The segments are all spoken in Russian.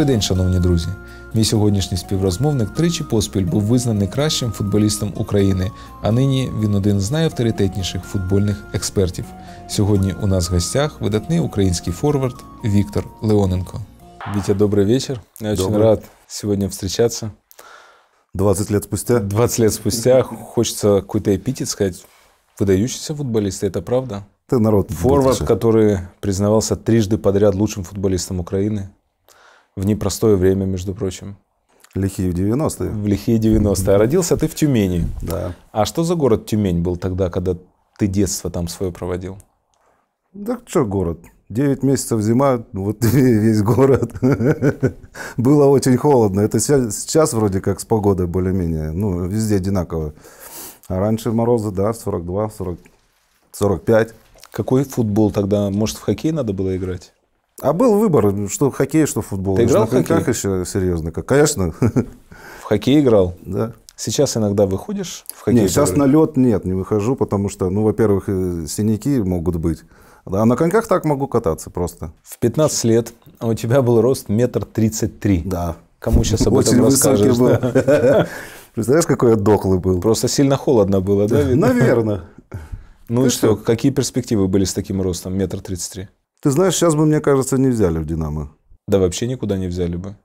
Добрий день, шановні друзі. Мій сьогоднішній співрозмовник тричі поспіль був визнаний кращим футболістом України, а нині він один з найавторитетніших футбольних експертів. Сьогодні у нас в гостях видатний український форвард Віктор Леоненко. Витя, добрый вечер. Я добрый. рад сегодня встречаться. 20 лет спустя. 20 лет спустя. Хочется какой-то эпитет сказать. Выдающийся футболист, правда? Ты народ. Форвард, который признавался трижды подряд лучшим футболистом Украины. в непростое время, между прочим. Лихие 90-е. В лихие 90-е. А родился ты в Тюмени. Да. А что за город Тюмень был тогда, когда ты детство там свое проводил? Да что город? Девять месяцев зима, вот весь город. Было очень холодно. Это сейчас вроде как с погодой более-менее. Ну, везде одинаково. А раньше морозы, да, 42, 40, 45. Какой футбол тогда? Может, в хоккей надо было играть? А был выбор, что в хоккее, что футбол. Ты играл в хоккей? еще серьезно, как, конечно. В хоккей играл? Да. Сейчас иногда выходишь в хоккей? Нет, сейчас на лед нет, не выхожу, потому что, ну, во-первых, э, синяки могут быть. А на коньках так могу кататься просто. В 15 лет у тебя был рост метр тридцать три. Да. Кому сейчас об этом расскажешь? Был. Да? Представляешь, какой я дохлый был? Просто сильно холодно было, да? Наверное. Ну и что, какие перспективы были с таким ростом, метр тридцать три? Ты знаешь, сейчас бы, мне кажется, не взяли в «Динамо». Да вообще никуда не взяли бы.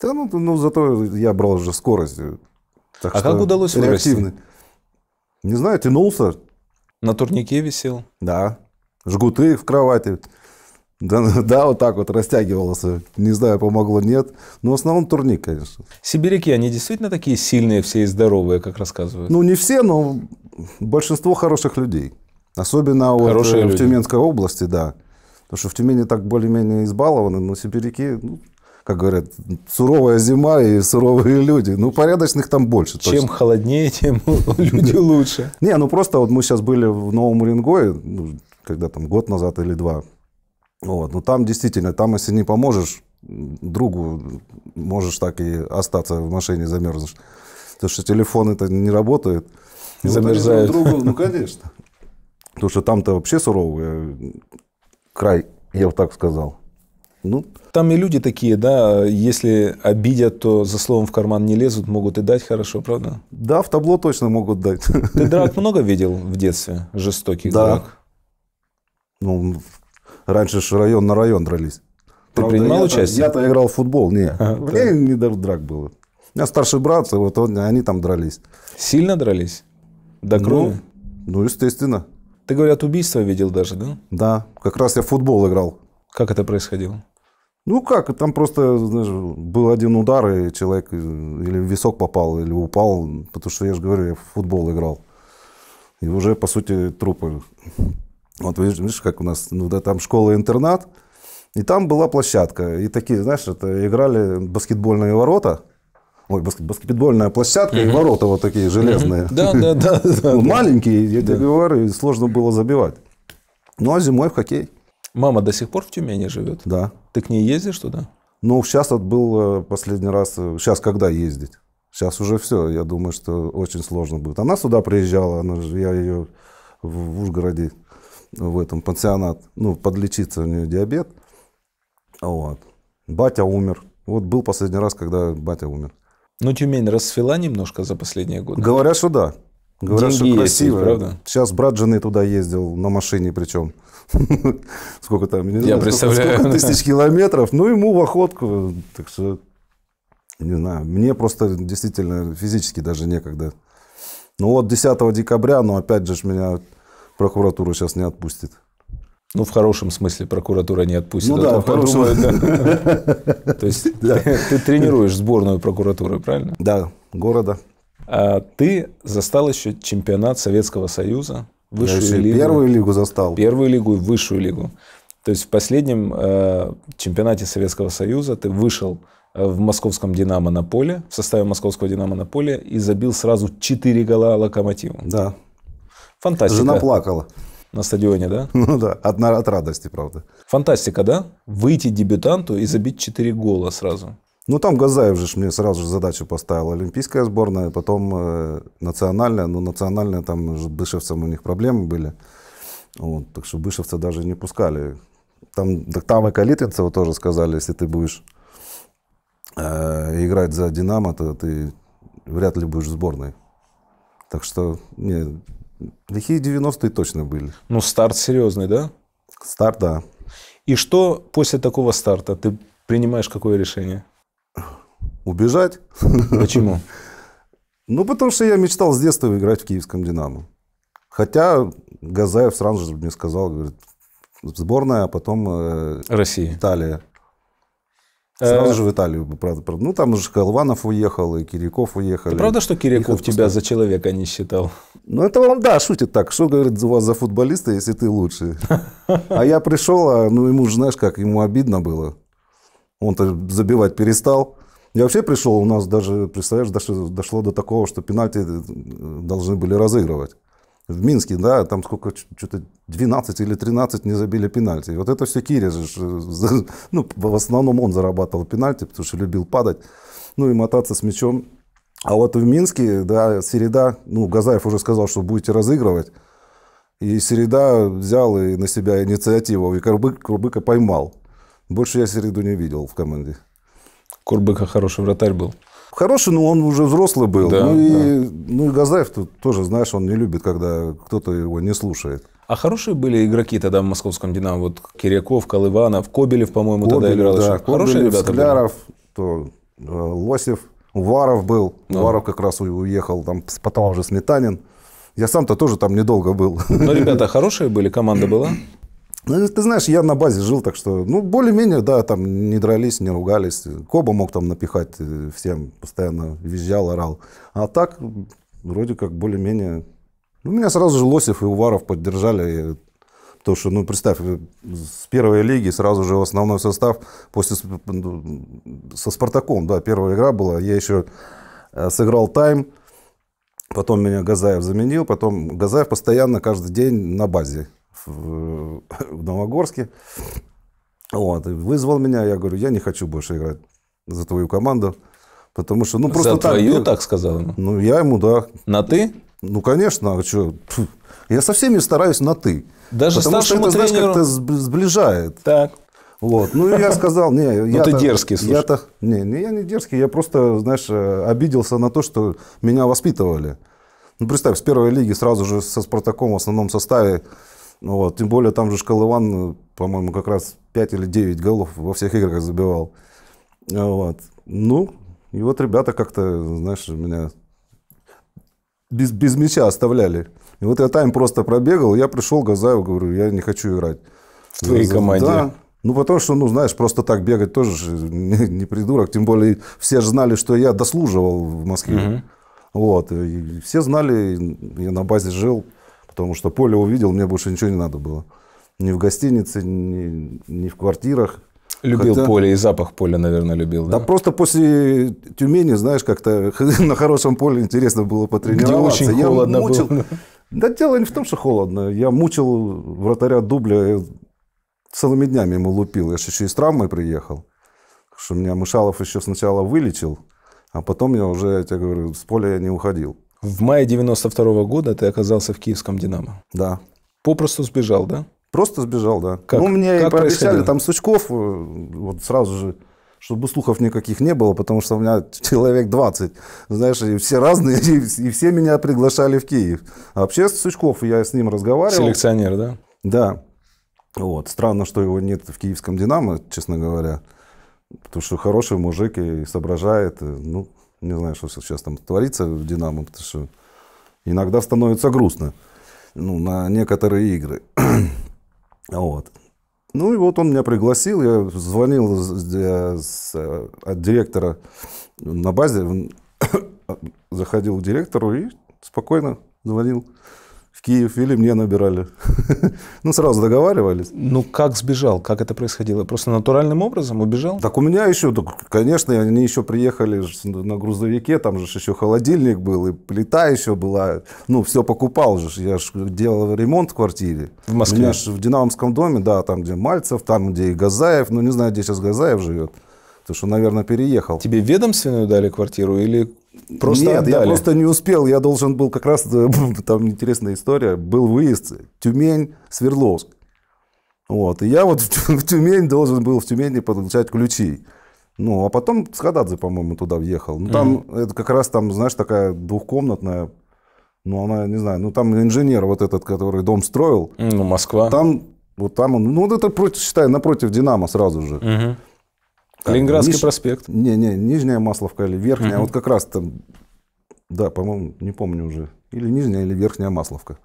Да, ну, ну зато я брал же скорость. Так а как удалось реактивный. вырасти? Не знаю, тянулся. На турнике висел? Да. Жгуты в кровати. Да, да, вот так вот растягивался. Не знаю, помогло, нет. Но в основном турник, конечно. Сибиряки, они действительно такие сильные все и здоровые, как рассказывают? Ну, не все, но большинство хороших людей. Особенно Хорошие э, вот люди. в Тюменской области, да. Потому что в Тюмени так более-менее избалованы, но сибиряки, ну, как говорят, суровая зима и суровые люди. Ну, порядочных там больше. Чем точно. холоднее, тем люди лучше. Не, ну просто вот мы сейчас были в Новом Уренгое, ну, когда там год назад или два. Вот, но ну, там действительно, там если не поможешь другу, можешь так и остаться в машине замерзнешь. Потому что телефон это не работает. Замерзает. Ну, ну, другу, ну конечно. Потому что там-то вообще сурово край, я вот так сказал. Ну. Там и люди такие, да, если обидят, то за словом в карман не лезут, могут и дать хорошо, правда? Да, в табло точно могут дать. Ты драк много видел в детстве, жестоких да. драк? Ну, раньше же район на район дрались. Ты Правда, принимал я участие? Я-то играл в футбол, не. А, Мне да. не до драк было. У меня старший брат, вот он, они там дрались. Сильно дрались? До ну, крови? Ну, ну естественно. Ты, говорят, убийство видел даже, да? Да, как раз я в футбол играл. Как это происходило? Ну как, там просто, знаешь, был один удар, и человек э, или в висок попал, или упал, потому что, я же говорю, я в футбол играл. И уже, по сути, трупы. Вот видишь, как у нас, ну да, там школа-интернат, и там была площадка, и такие, знаешь, это играли баскетбольные ворота, Ой, баскетбольная площадка и ворота вот такие железные. Да, да, да. Маленькие, я тебе говорю, сложно было забивать. Ну, а зимой в хоккей. Мама до сих пор в Тюмени живет? Да. Ты к ней ездишь туда? Ну, сейчас вот был э, последний раз. Сейчас э, когда ездить? Сейчас уже все. Я думаю, что очень сложно будет. Она сюда приезжала, она же, я ее в Ужгороде в этом пансионат, ну, подлечиться, у нее диабет. Вот. Батя умер. Вот был последний раз, когда батя умер. Но ну, Тюмень расцвела немножко за последние годы. Говорят, что да. Говорят, Деньги что красиво. Есть, правда? Сейчас брат жены туда ездил, на машине причем. Сколько там, не знаю, сколько тысяч километров. Ну, ему в охотку. Так что, не знаю, мне просто действительно физически даже некогда. Ну вот 10 декабря, но опять же меня прокуратура сейчас не отпустит. Ну, в хорошем смысле прокуратура не отпустит. Ну а да, в хорошем. То есть ты тренируешь сборную прокуратуры, правильно? Да, города. А ты застал еще чемпионат Советского Союза, высшую лигу. Первую лигу застал. Первую лигу и высшую лигу. То есть в последнем э, чемпионате Советского Союза ты вышел э, в московском «Динамо» на поле, в составе московского «Динамо» на поле и забил сразу 4 гола «Локомотиву». Да. Фантастика. Жена плакала на стадионе, да? Ну да, от, от радости, правда. Фантастика, да? Выйти дебютанту и забить 4 гола сразу. Ну, там Газаев же мне сразу же задачу поставил. Олимпийская сборная, потом э, национальная. Ну, национальная, там с Бышевцем у них проблемы были. Вот, так что Бышевца даже не пускали. Там, там и Калитвинцева тоже сказали, если ты будешь э, играть за «Динамо», то ты вряд ли будешь в сборной. Так что не, Лихие 90-е точно были. Ну, старт серьезный, да? Старт, да. И что после такого старта? Ты принимаешь какое решение? Убежать. Почему? Ну, потому что я мечтал с детства играть в киевском «Динамо». Хотя Газаев сразу же мне сказал, говорит, сборная, а потом... Э, Россия. Италия. Сразу э, же в Италию, правда, правда. Ну, там уже Колванов уехал, и Киряков уехал. Это правда, что Киряков тебя за человека не считал? Ну, это он, да, шутит так. Что, говорит, у вас за футболиста, если ты лучший? А я пришел, а, ну, ему же, знаешь, как, ему обидно было. Он-то забивать перестал. Я вообще пришел, у нас даже, представляешь, дошло, дошло до такого, что пенальти э, должны были разыгрывать в Минске, да, там сколько, что-то 12 или 13 не забили пенальти. вот это все Киря же, ну, в основном он зарабатывал пенальти, потому что любил падать, ну, и мотаться с мячом. А вот в Минске, да, Середа, ну, Газаев уже сказал, что будете разыгрывать, и Середа взял и на себя инициативу, и Курбык, Курбыка поймал. Больше я Середу не видел в команде. Курбыка хороший вратарь был хороший, но он уже взрослый был. Да, ну, и, да. ну и Газдаев тут тоже, знаешь, он не любит, когда кто-то его не слушает. А хорошие были игроки тогда в московском «Динамо»? Вот Киряков, Колыванов, Кобелев, по-моему, Кобелев, тогда играл. Да, Кобелев, хорошие ребята Скляров, были? то, э, Лосев, Уваров был. Да. Ну. Уваров как раз уехал, там потом уже Сметанин. Я сам-то тоже там недолго был. Но ну, ребята хорошие были, команда была? Ну, ты знаешь, я на базе жил, так что, ну, более-менее, да, там не дрались, не ругались. Коба мог там напихать э, всем, постоянно визжал, орал. А так, вроде как, более-менее... Ну, меня сразу же Лосев и Уваров поддержали, то, что, ну, представь, э, с первой лиги сразу же основной состав после... Ну, со Спартаком, да, первая игра была. Я еще э, сыграл тайм, потом меня Газаев заменил, потом Газаев постоянно каждый день на базе в, э, в Новогорске. Вот, и вызвал меня, я говорю, я не хочу больше играть за твою команду, потому что, ну, просто за так... твою, э, так сказал ему? Ну, я ему, да. На «ты»? Ну, конечно, а что? Фу. Я со всеми стараюсь на «ты». Даже потому что это, тренеру... знаешь, как-то сближает. Так. Вот. Ну, я сказал, не, я... Ну, ты дерзкий, слушай. Я-то, не, не, я не дерзкий, я просто, знаешь, э, обиделся на то, что меня воспитывали. Ну, представь, с первой лиги сразу же со «Спартаком» в основном составе ну Вот. Тем более там же Школыван, э, по-моему, как раз 5 или 9 голов во всех играх забивал. А вот. Ну, и вот ребята как-то, знаешь, меня без, без мяча оставляли. И вот я тайм просто пробегал, я пришел к Газаеву, говорю, я не хочу играть. В твоей команде? Да. Ну, потому что, ну, знаешь, просто так бегать тоже не, не придурок. Тем более, все же знали, что я дослуживал в Москве. Угу. Вот. И все знали, я на базе жил потому что поле увидел, мне больше ничего не надо было. Ни в гостинице, ни, ни в квартирах. Любил Хотя... поле и запах поля, наверное, любил. Да, да просто после Тюмени, знаешь, как-то на хорошем поле интересно было потренироваться. Где очень Я холодно мучил... было. Да дело не в том, что холодно. Я мучил вратаря дубля, э, целыми днями ему лупил. Я же еще и с травмой приехал. Что меня Мышалов еще сначала вылечил, а потом я уже, я тебе говорю, с поля я не уходил. В мае 92 -го года ты оказался в киевском «Динамо». Да. Попросту сбежал, да? Просто сбежал, да. Как? Ну, мне как и пообещали там Сучков, э, вот сразу же, чтобы слухов никаких не было, потому что у меня человек 20, знаешь, и все разные, и, и все меня приглашали в Киев. А вообще Сучков, я с ним разговаривал. Селекционер, да? Да. Вот. Странно, что его нет в киевском «Динамо», честно говоря. Потому что хороший мужик и соображает. И, ну, не знаю, что сейчас там творится в «Динамо», потому что иногда становится грустно ну, на некоторые игры. вот. Ну и вот он меня пригласил, я звонил э, с, с, э, от директора на базе, заходил к директору и спокойно звонил в Киев, или мне набирали. ну, сразу договаривались. Ну, как сбежал? Как это происходило? Просто натуральным образом убежал? Так у меня еще, так, конечно, они еще приехали на грузовике, там же еще холодильник был, и плита еще была. Ну, все покупал же. Я же делал ремонт в квартире. В Москве? У меня же в Динамовском доме, да, там, где Мальцев, там, где и Газаев. Ну, не знаю, где сейчас Газаев живет. Потому что, наверное, переехал. Тебе ведомственную дали квартиру или Просто, Нет, отдали. я просто не успел, я должен был как раз, э, там интересная история, был выезд Тюмень, Свердловск. Вот, и я вот в Тюмень должен был в Тюмени получать ключи. Ну, а потом Схададзе, по-моему, туда въехал. Ну, там, mm-hmm. это как раз там, знаешь, такая двухкомнатная, ну, она, не знаю, ну, там инженер вот этот, который дом строил. Ну, mm-hmm. Москва. Там, вот там он, ну, вот это, против, считай, напротив «Динамо» сразу же. Mm-hmm. Как? Ленинградский Ниж... проспект. Не, не, Нижняя Масловка или Верхняя. Uh -huh. Вот как раз там, да, по-моему, не помню уже. Или Нижняя, или Верхняя Масловка.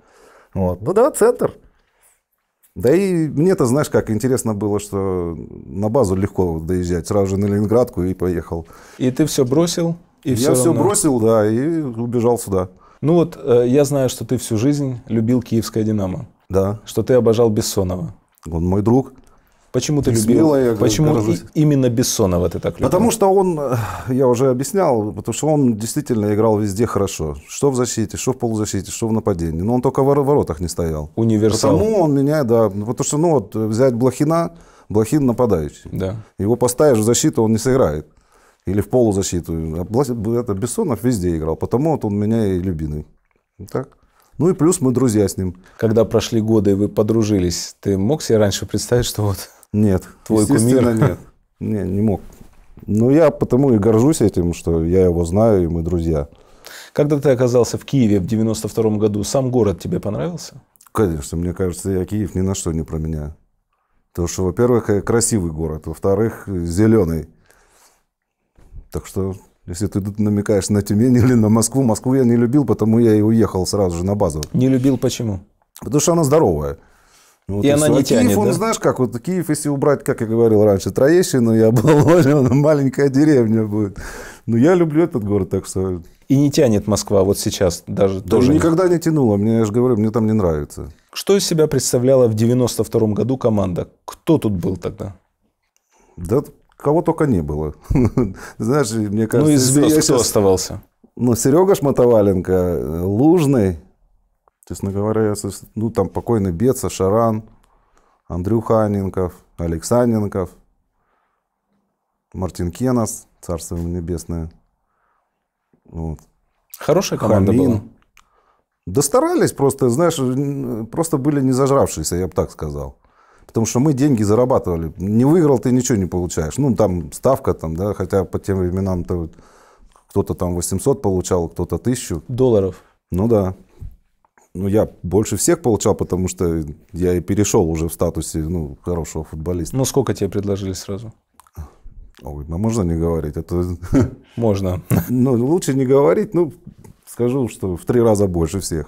Вот. Ну да, центр. Да и мне-то, знаешь, как интересно было, что на базу легко доезжать. Сразу же на Ленинградку и поехал. И ты все бросил? И все. Я все, все бросил, да, и убежал сюда. Ну вот, э, я знаю, что ты всю жизнь любил киевское «Динамо». Да. Что ты обожал Бессонова. Он мой друг. Почему ты любил? Я Почему горжусь. именно Бессонова ты так любил? Потому что он, э, я уже объяснял, потому что он действительно играл везде хорошо. Что в защите, что в полузащите, что в нападении. Но он только в воротах не стоял. Универсал. Потому он меня, да. Ну, потому что, ну вот, э, взять Блохина, Блохин нападающий. Да. Его поставишь в защиту, он не сыграет. Или в полузащиту. А это Бессонов везде играл. Потому вот он меня и любимый. Так. Ну и плюс мы друзья с ним. Когда прошли годы и вы подружились, ты мог себе раньше представить, что вот нет. Твой кумир? нет. Не, не мог. Ну, я потому и горжусь этим, что я его знаю, и мы друзья. Когда ты оказался в Киеве в 92 году, сам город тебе понравился? Конечно, мне кажется, я Киев ни на что не променяю. Потому что, во-первых, красивый город, во-вторых, зеленый. Так что, если ты тут намекаешь на Тюмень или на Москву, Москву я не любил, потому я и уехал сразу же на базу. Не любил почему? Потому что она здоровая. Ну, вот, и, и она все. не а тянет, Киев, да? он, знаешь, как вот Киев, если убрать, как я говорил раньше, Троещину я был маленькая деревня будет. Но ну, я люблю этот город, так что... И не тянет Москва вот сейчас даже да тоже. Никогда не тянула, мне, я же говорю, мне там не нравится. Что из себя представляла в 92 году команда? Кто тут был тогда? Да кого только не было. Знаешь, мне кажется... Ну, из звезд кто сейчас... оставался? Ну, Серега Шматоваленко, э, Лужный, Честно говоря, ну там покойный Беца, Шаран, Андрюха Анненков, Алекс Анненков, Мартин Кенос, царство ему небесное. Вот. Хорошая команда Хамин. была. Да старались просто, знаешь, просто были не зажравшиеся, я бы так сказал. Потому что мы деньги зарабатывали. Не выиграл, ты ничего не получаешь. Ну, там ставка, там, да, хотя по тем временам-то кто-то там 800 получал, кто-то 1000. Долларов. Ну да. Ну, я больше всех получал, потому что я и перешел уже в статусе ну, хорошего футболиста. Ну, сколько тебе предложили сразу? Ой, ну можно не говорить? Это... Можно. Ну, лучше не говорить, ну, скажу, что в три раза больше всех.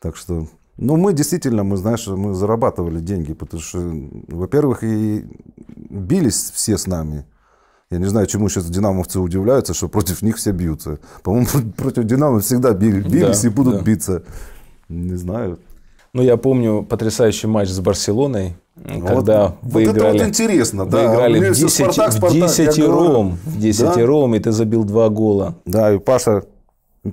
Так что, ну, мы действительно, мы, знаешь, мы зарабатывали деньги, потому что, во-первых, и бились все с нами. Я не знаю, чему сейчас динамовцы удивляются, что против них все бьются. По-моему, против Динамо всегда бились да, и будут да. биться. Не знаю. Ну, я помню потрясающий матч с Барселоной, вот, ну, когда вот вы играли, вот интересно, да. Вы играли в 10, Спартак, Спартак, в 10 ром, в 10 да? ром, и ты забил два гола. Да, и Паша,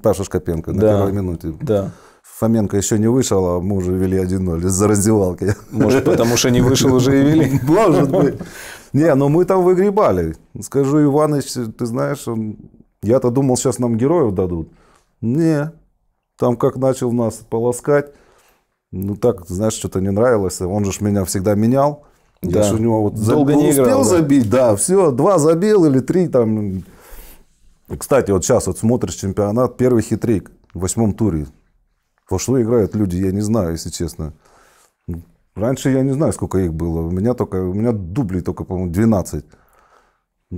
Паша Шкопенко да, на первой минуте. Да. Фоменко еще не вышел, а мы уже вели 1-0 из-за раздевалки. Может, потому что не вышел, уже и вели? Может быть. Не, но ну мы там выгребали. Скажу, Иваныч, ты знаешь, я-то думал, сейчас нам героев дадут. Не, там как начал нас полоскать, ну так, знаешь, что-то не нравилось. Он же меня всегда менял. Да. Я же у него вот Долго не успел играл, забить, да. да, все, два забил или три там. Кстати, вот сейчас вот смотришь чемпионат, первый хитрик в восьмом туре. Во что играют люди, я не знаю, если честно. Раньше я не знаю, сколько их было. У меня только, у меня дублей только, по-моему, 12.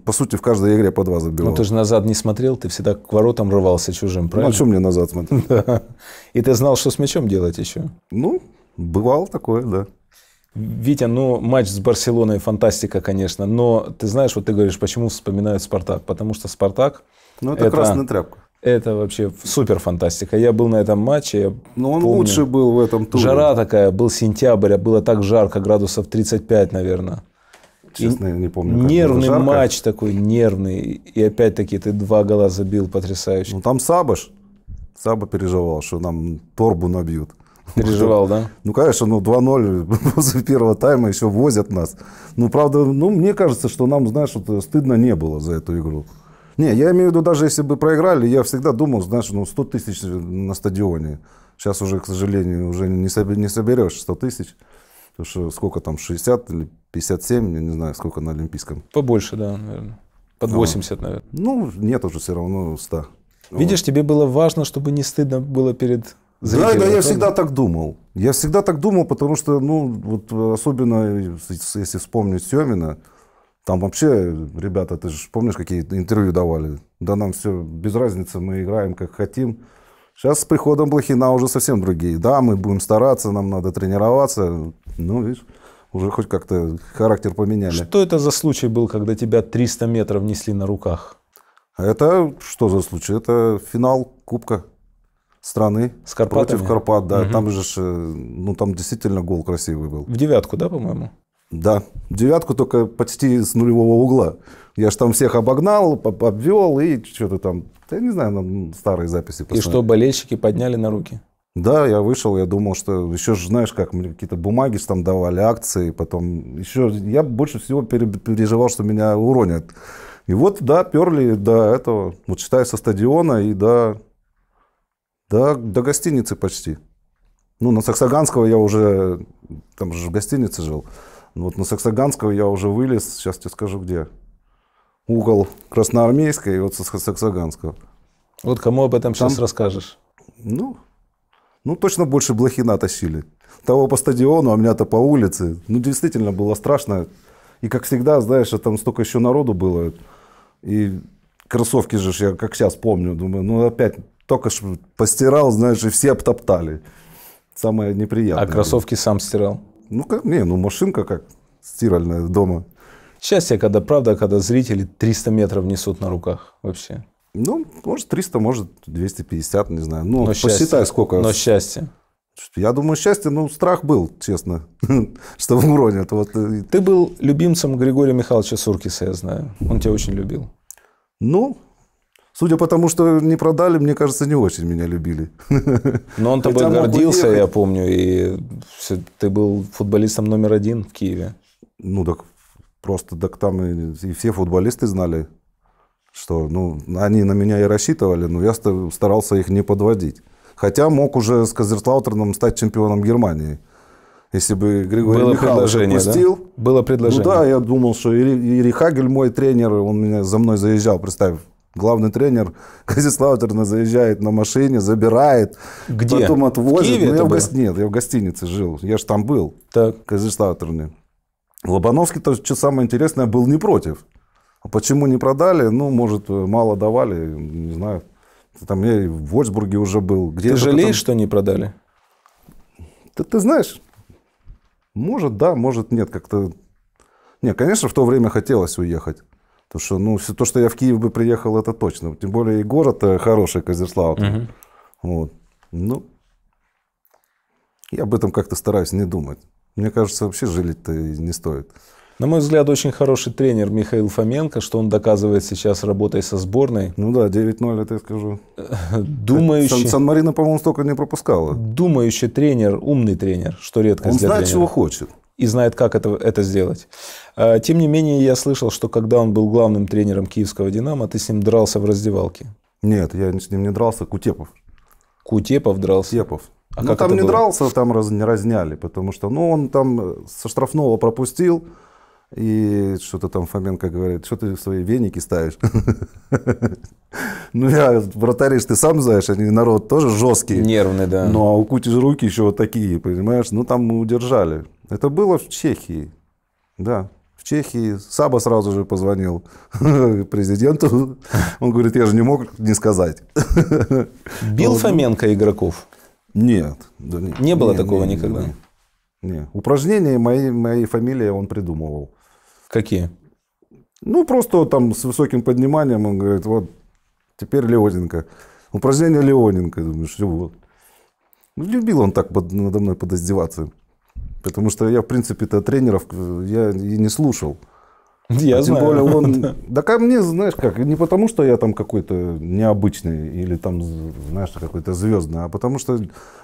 По сути, в каждой игре по два забивал. Ну, ты же назад не смотрел, ты всегда к воротам рвался чужим, правильно? Ну, а что мне назад смотреть? И ты знал, что с мячом делать еще? Ну, бывало такое, да. Витя, ну, матч с Барселоной фантастика, конечно, но ты знаешь, вот ты говоришь, почему вспоминают «Спартак», потому что «Спартак» Ну, это, это красная тряпка. Это вообще супер фантастика. Я был на этом матче. Я Но ну, он помню, лучше был в этом туре. Жара такая, был сентябрь, а было так жарко, градусов 35, наверное честно, я не помню. Нервный жарко. матч такой, нервный. И опять-таки ты два гола забил потрясающе. Ну, там Сабаш. Саба переживал, что нам торбу набьют. Переживал, да? Ну, конечно, ну 2-0 после первого тайма еще возят нас. Ну, правда, ну, мне кажется, что нам, знаешь, вот, э, стыдно не было за эту игру. Не, я имею в виду, даже если бы проиграли, я всегда думал, знаешь, ну 100 тысяч на стадионе. Сейчас уже, к сожалению, уже не соберешь 100 тысяч. Потому что сколько там, 60 или 57, я не знаю, сколько на Олимпийском. Побольше, да, наверное. Под 80, ну. а, наверное. Ну, нет уже все равно 100. Видишь, вот. тебе было важно, чтобы не стыдно было перед зрителем. Да, да, я всегда так думал. Я всегда так думал, потому что, ну, вот особенно, если вспомнить Семина, там вообще, ребята, ты же помнишь, какие интервью давали? Да нам все без разницы, мы играем как хотим. Сейчас с приходом Блохина уже совсем другие. Да, мы будем стараться, нам надо тренироваться. Ну, видишь уже хоть как-то характер поменяли. Что это за случай был, когда тебя 300 метров несли на руках? Это что за случай? Это финал Кубка страны с против Карпат, да. Угу. Там же, э, ну там действительно гол красивый был. В девятку, да, по-моему? Да, девятку только почти с нулевого угла. Я же там всех обогнал, обвел и что-то там. Я не знаю, старые записи. Посмотрели. И что болельщики подняли на руки? Да, я вышел, я думал, что еще же, знаешь, как мне какие-то бумаги что там давали, акции, потом еще... Я больше всего переживал, что меня уронят. И вот, да, перли до этого, вот считай, со стадиона и до, до, до гостиницы почти. Ну, на Саксаганского я уже, там же в гостинице жил. Ну, вот на Саксаганского я уже вылез, сейчас тебе скажу где. Угол Красноармейской и вот со Саксаганского. Вот кому об этом там, сейчас расскажешь? Ну, ну, точно больше блохина тащили. Того по стадиону, а меня-то по улице. Ну, действительно, было страшно. И, как всегда, знаешь, а там столько еще народу было. И кроссовки же, я как сейчас помню, думаю, ну, опять только что постирал, знаешь, и все обтоптали. Самое неприятное. А кроссовки сам стирал? Ну, как, не, ну, машинка как стиральная дома. Счастье, когда правда, когда зрители 300 метров несут на руках вообще. Ну, может 300, может 250, не знаю. Ну, но посчитай, счастье. сколько. Но счастье. Я думаю, счастье, ну, страх был, честно, что в уронят. Вот. Э, ты был любимцем Григория Михайловича Суркиса, я знаю. Он тебя очень любил. Ну, судя по тому, что не продали, мне кажется, не очень меня любили. Но он тобой Хотя гордился, я помню, и ты был футболистом номер один в Киеве. Ну, так просто так там и, и все футболисты знали что ну, они на меня и рассчитывали, но я старался их не подводить. Хотя мог уже с Казерслаутерном стать чемпионом Германии. Если бы Григорий Было Михайлович пустил. Да? Было предложение. Ну да, я думал, что Ири Хагель, мой тренер, он меня за мной заезжал, представь. Главный тренер Казиславтерна заезжает на машине, забирает, Где? потом отвозит. Ну, в Киеве Но я в гос... Нет, я в гостинице жил. Я же там был. Так. Казиславтерны. Лобановский, то, что самое интересное, был не против. А почему не продали? Ну, может, э, мало давали, не знаю. Там я и в Вольсбурге уже был. Где ты жалеешь, там... что не продали? Ты, ты знаешь, может, да, может, нет. Как-то... Не, конечно, в то время хотелось уехать. Потому что, ну, все то, что я в Киев бы приехал, это точно. Тем более и город э, хороший, Казерслав. Угу. Вот. Ну, я об этом как-то стараюсь не думать. Мне кажется, вообще жалеть-то не стоит. На мой взгляд, очень хороший тренер Михаил Фоменко, что он доказывает сейчас работой со сборной. Ну да, 9-0, это я скажу. Думающий... Сан-Марино, по-моему, столько не пропускала. Думающий тренер, умный тренер, что редко Он для знает, тренера. чего хочет. И знает, как это, это сделать. А, тем не менее, я слышал, что когда он был главным тренером киевского «Динамо», ты с ним дрался в раздевалке. Нет, я с ним не дрался, Кутепов. Кутепов дрался? Кутепов. А ну, как там не было? дрался, там раз, не разняли, потому что ну, он там со штрафного пропустил, и что-то там Фоменко говорит, что ты свои веники ставишь? Ну, я вратарей ты сам знаешь, они народ тоже жесткий. Нервный, да. Ну, а у Кути руки еще вот такие, понимаешь? Ну, там мы удержали. Это было в Чехии, да. В Чехии Саба сразу же позвонил президенту. Он говорит, я же не мог не сказать. Бил ну. Фоменко игроков? Нет. не, было такого никогда? Нет. Не. Упражнения моей, моей фамилии он придумывал. Какие? Ну, просто там с высоким подниманием он говорит, вот, теперь Леоненко. Упражнение Леоненко. Думаешь, вот. Ну, любил он так под, надо мной подоздеваться. Потому что я, в принципе-то, тренеров э, я и не слушал. Я а тем знаю. более он... да ко мне, знаешь как, не потому, что я там какой-то необычный или там, знаешь, какой-то звездный, а потому что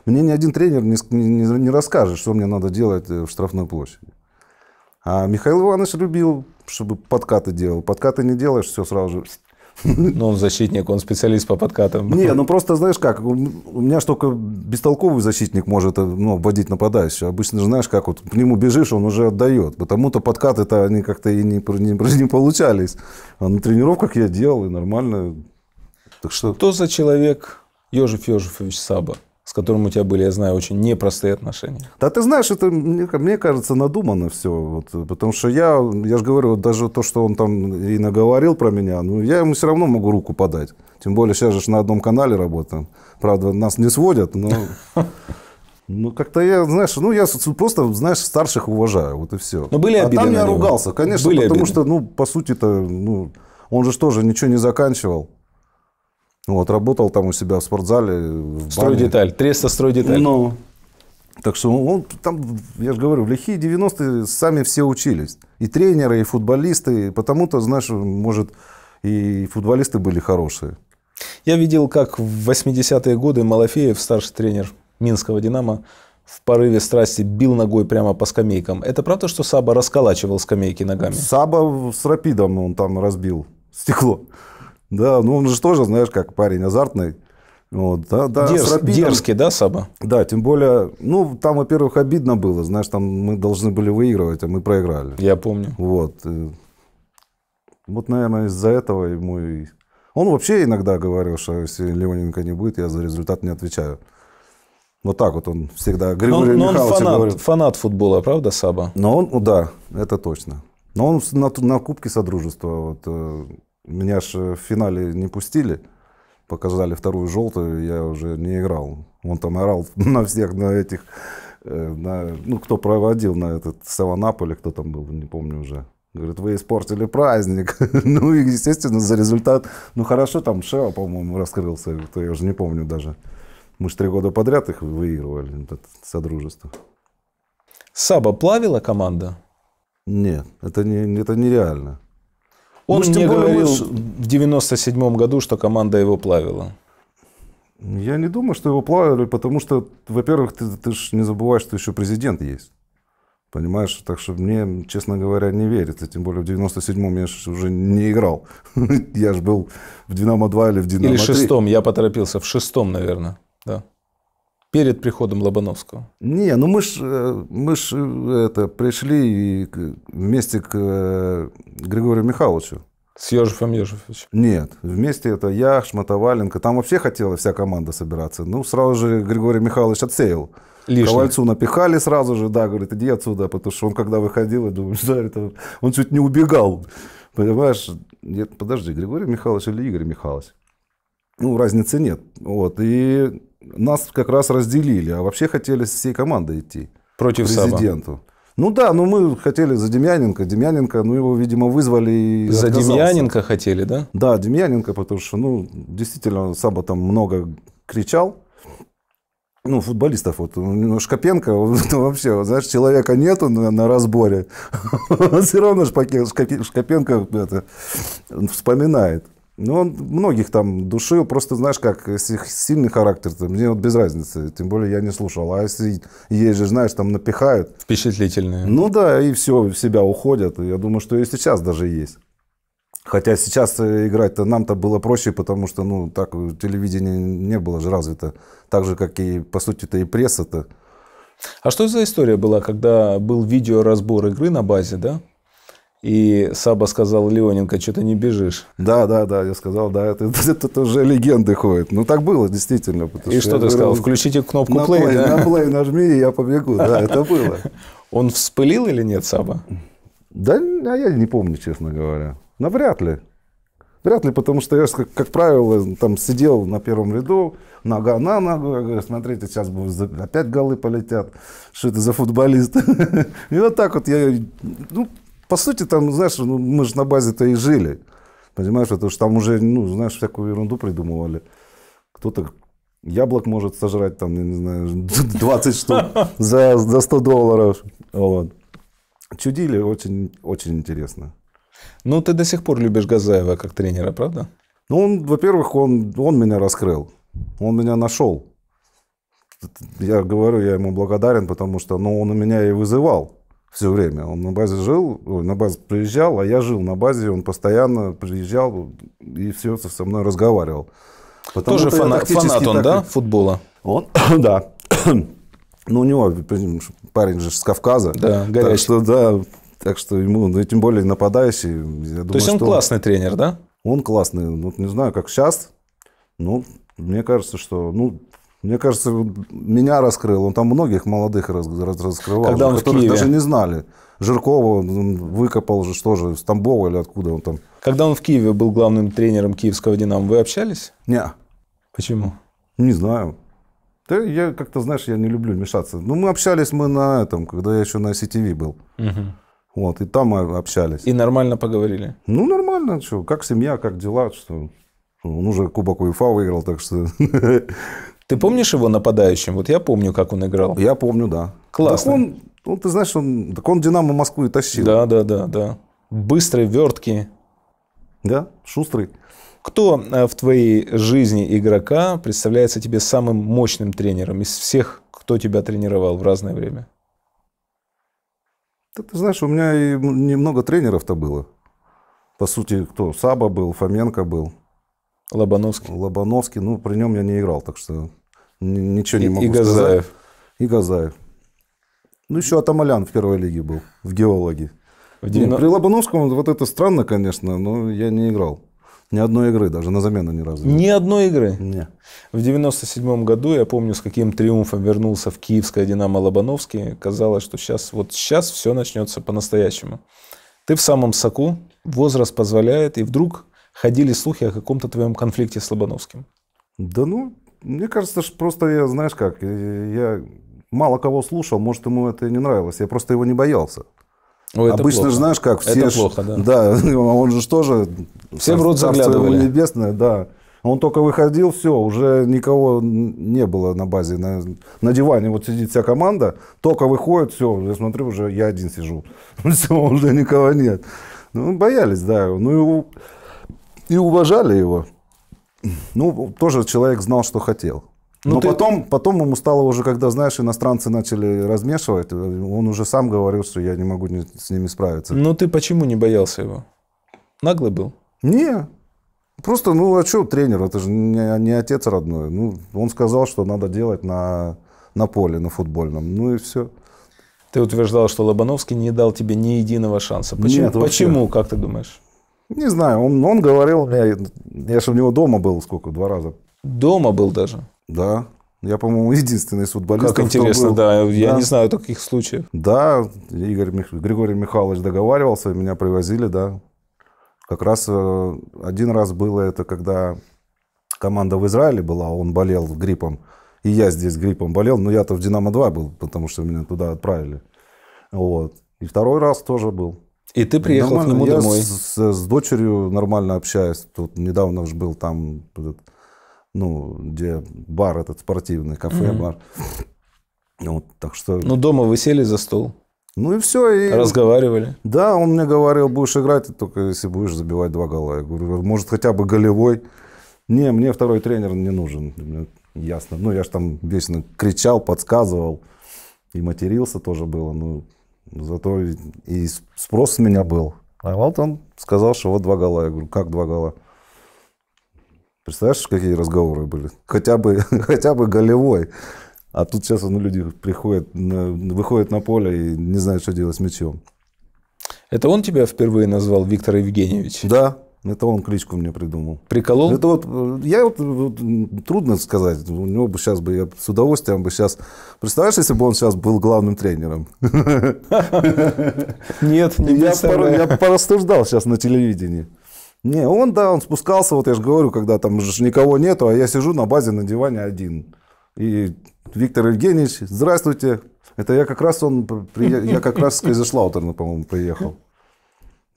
мне ни один тренер не, не, не расскажет, что мне надо делать э, в штрафной площади. А Михаил Иванович любил, чтобы подкаты делал. Подкаты не делаешь, все сразу же но ну, он защитник, он специалист по подкатам. Не, ну просто знаешь как, у меня же только бестолковый защитник может э, ну, вводить нападающего. Обычно же знаешь, как вот к нему бежишь, он уже отдает. Потому-то подкаты-то они как-то и не, не, не получались. А на тренировках я делал, и нормально. Так что... Кто за человек Ежев Ежефович Саба? с которым у тебя были, я знаю, очень непростые отношения. Да ты знаешь, это, мне, мне кажется, надумано все. Вот, потому что я, я же говорю, вот даже то, что он там и наговорил про меня, ну, я ему все равно могу руку подать. Тем более сейчас же на одном канале работаем. Правда, нас не сводят, но... Ну, как-то я, знаешь, ну, я просто, знаешь, старших уважаю, вот и все. Но были обиды. а там я ругался, конечно, были потому обиды. что, ну, по сути-то, ну, он же тоже ничего не заканчивал. Ну, вот, работал там у себя в спортзале. В стройдеталь, Треста стройдеталь. Ну, так что он ну, там, я же говорю, в лихие 90-е сами все учились. И тренеры, и футболисты. Потому-то, знаешь, может, и футболисты были хорошие. Я видел, как в 80-е годы Малафеев, старший тренер Минского «Динамо», в порыве страсти бил ногой прямо по скамейкам. Это правда, что Саба раскалачивал скамейки ногами? Саба с рапидом он там разбил стекло. Да, ну он же тоже, знаешь, как парень азартный. Вот, да, да, Дерз, дерзкий, да, Саба? Да, тем более, ну, там, во-первых, обидно было, знаешь, там мы должны были выигрывать, а мы проиграли. Я помню. Вот. Э, вот, наверное, из-за этого ему и... Он вообще иногда говорил, что если Леоненко не будет, я за результат не отвечаю. Вот так вот он всегда Григорий но, но он фанат, говорит. фанат футбола, правда, Саба? Но он, ну да, это точно. Но он на, на Кубке Содружества вот, э, меня же э, в финале не пустили. Показали вторую желтую, я уже не играл. Он там орал на всех, на этих, э, на, ну, кто проводил на этот Севанаполе, кто там был, не помню уже. Говорит, вы испортили праздник. ну и, естественно, за результат. Ну хорошо, там Шева, по-моему, раскрылся. Это я уже не помню даже. Мы же три года подряд их выигрывали, это содружество. Саба плавила команда? Нет, это, не, это нереально. Он Уж ну, мне говорил вы... в 97 году, что команда его плавила. Я не думаю, что его плавили, потому что, во-первых, ты, ты же не забываешь, что еще президент есть. Понимаешь, так что мне, честно говоря, не верится. Тем более в 97-м я же уже не играл. я же был в «Динамо-2» или в «Динамо-3». Или в шестом, я поторопился, в шестом, наверное, да перед приходом Лобановского? Не, ну мы ж, э, мы ж э, это, пришли вместе к э, Григорию Михайловичу. С Ежефом Ежефовичем? Нет, вместе это я, Шматоваленко. Там вообще хотела вся команда собираться. Ну, сразу же Григорий Михайлович отсеял. Лишних. Ковальцу напихали сразу же, да, говорит, иди отсюда, потому что он когда выходил, я думаю, да, это, он чуть не убегал. Понимаешь, нет, подожди, Григорий Михайлович или Игорь Михайлович? ну, разницы нет. Вот, и нас как раз разделили, а вообще хотели с всей командой идти. Против к президенту. Саба. Ну да, но мы хотели за Демьяненко. Демьяненко, ну его, видимо, вызвали и За отказался. Демьяненко хотели, да? Да, Демьяненко, потому что, ну, действительно, Саба там много кричал. Ну, футболистов, вот, ну, Шкопенко, ну, вообще, знаешь, человека нету на, на разборе. Все равно Шпаке, Шкопенко это, вспоминает. Ну, он многих там душил, просто знаешь, как сильный характер, -то. мне вот без разницы, тем более я не слушал. А если есть же, знаешь, там напихают. Впечатлительные. Ну да, и все, в себя уходят. Я думаю, что и сейчас даже есть. Хотя сейчас э, играть-то нам-то было проще, потому что, ну, так э, телевидение не было же развито. Так же, как и, по сути-то, и пресса-то. А что за история была, когда был видеоразбор игры на базе, да? И Саба сказал, Леоненко, что ты не бежишь. Да, да, да, я сказал, да, это, это, это уже легенды ходят. Ну, так было, действительно. И что, что ты сказал, включите кнопку на play, play да? На play нажми, и я побегу, да, это было. Он вспылил или нет, Саба? Да, а я не помню, честно говоря. Навряд ли. Вряд ли, потому что я, как, как правило, там сидел на первом ряду, нога на ногу, я говорю, смотрите, сейчас опять голы полетят, что это за футболист. И вот так вот я, ну, по сути, там, знаешь, ну, мы же на базе-то и жили. Понимаешь, потому что там уже, ну, знаешь, всякую ерунду придумывали. Кто-то яблок может сожрать, там, я не знаю, 20 штук за, за 100 долларов. Вот. Чудили очень, очень интересно. Ну, ты до сих пор любишь Газаева как тренера, правда? Ну, он, во-первых, он, он меня раскрыл. Он меня нашел. Я говорю, я ему благодарен, потому что ну, он у меня и вызывал все время. Он на базе жил, ой, на базе приезжал, а я жил на базе, он постоянно приезжал и все со мной разговаривал. Потому Тоже фана- фанат он, так... да, футбола? Он, да. ну, у него парень же с Кавказа. Да, горячий. Так что, да, так что ему, ну, и тем более нападающий. Я думаю, То есть он что классный тренер, да? Он классный. Вот не знаю, как сейчас, ну, мне кажется, что, ну, мне кажется, меня раскрыл. Он там многих молодых раскрывал, Когда он которых в Киеве. даже не знали. Жиркова выкопал же что же, с Тамбова или откуда он там. Когда он в Киеве был главным тренером киевского «Динамо», вы общались? Не. Почему? Не знаю. Да я как-то, знаешь, я не люблю мешаться. Ну, мы общались мы на этом, когда я еще на CTV был. Угу. Вот, и там мы общались. И нормально поговорили? Ну, нормально, что, как семья, как дела, что... Он уже Кубок УЕФА выиграл, так что Ты помнишь его нападающим? Вот я помню, как он играл. Я помню, да. Классно. Так он, он, ну, ты знаешь, он, так он Динамо Москву и тащил. Да, да, да, да. Быстрый, верткий. Да, шустрый. Кто э, в твоей жизни игрока представляется тебе самым мощным тренером из всех, кто тебя тренировал в разное время? Да, ты знаешь, у меня и немного тренеров-то было. По сути, кто? Саба был, Фоменко был. Лобановский. Лобановский, ну, при нем я не играл, так что ничего не могу и сказать. И Газаев. И Газаев. Ну, еще Атамалян в первой лиге был, в геологии. В 90... Ну, при Лобановском вот это странно, конечно, но я не играл. Ни одной игры, даже на замену ни разу. Ни одной игры? Нет. В 97 году, я помню, с каким триумфом вернулся в киевское «Динамо» Лобановский. Казалось, что сейчас, вот сейчас все начнется по-настоящему. Ты в самом соку, возраст позволяет, и вдруг ходили слухи о каком-то твоем конфликте с Лобановским? Да ну, мне кажется, что просто я, знаешь как, я мало кого слушал, может, ему это и не нравилось. Я просто его не боялся. О, это Обычно плохо. же, знаешь, как все... Это плохо, да. Да, он же тоже... Все в рот заглядывали. небесное, да. Он только выходил, все, уже никого не было на базе. На, на диване вот сидит вся команда, только выходит, все, я смотрю, уже я один сижу. Все, уже никого нет. Ну, боялись, да. Ну, и и уважали его. Ну, тоже человек знал, что хотел. Ну, Но ну, ты... потом, потом ему стало уже, когда, знаешь, иностранцы начали размешивать, он уже сам говорил, что я не могу не, с ними справиться. Ну ты почему не боялся его? Наглый был? Не. Просто, ну а что тренер, это же не, не отец родной. Ну, он сказал, что надо делать на, на поле, на футбольном. Ну и все. Ты утверждал, что Лобановский не дал тебе ни единого шанса. Почему? Нет, Почему, как ты думаешь? Не знаю, он, он говорил мне, я же у него дома был сколько, два раза. Дома был даже? Да. Я, по-моему, единственный из футболистов. Как интересно, был. да. Я не знаю таких случаев. Да, Игорь Мих... Григорий Михайлович договаривался, меня привозили, да. Как раз э, один раз было это, когда команда в Израиле была, он болел гриппом. И я здесь гриппом болел, но я-то в «Динамо-2» был, потому что меня туда отправили. Вот. И второй раз тоже был. И ты приехал нормально. к нему я домой? С, с, дочерью нормально общаюсь. Тут недавно уж был там, ну, где бар этот спортивный, кафе-бар. Mm-hmm. Вот, так что... Ну, дома вы сели за стол? Ну и все. И... Разговаривали? Да, он мне говорил, будешь играть, только если будешь забивать два гола. Я говорю, может, хотя бы голевой. Не, мне второй тренер не нужен. Ясно. Ну, я же там вечно кричал, подсказывал. И матерился тоже было. Ну, но Зато и спрос у меня был. А вот он сказал, что вот два гола. Я говорю, как два гола? Представляешь, какие разговоры были? Хотя бы, хотя бы голевой. А тут сейчас ну, люди приходят, выходят на поле и не знают, что делать с мячом. Это он тебя впервые назвал Виктор Евгеньевич? Да, это он кличку мне придумал. Приколол? Это вот, э, я вот, вот, трудно сказать. У него бы сейчас бы, я с удовольствием бы сейчас... Представляешь, если бы он сейчас был главным тренером? Нет, не Я порассуждал сейчас на телевидении. Не, он, да, он спускался, вот я же говорю, когда там же никого нету, а я сижу на базе на диване один. И Виктор Евгеньевич, здравствуйте. Это я как раз он, я как раз из Шлаутерна, по-моему, приехал.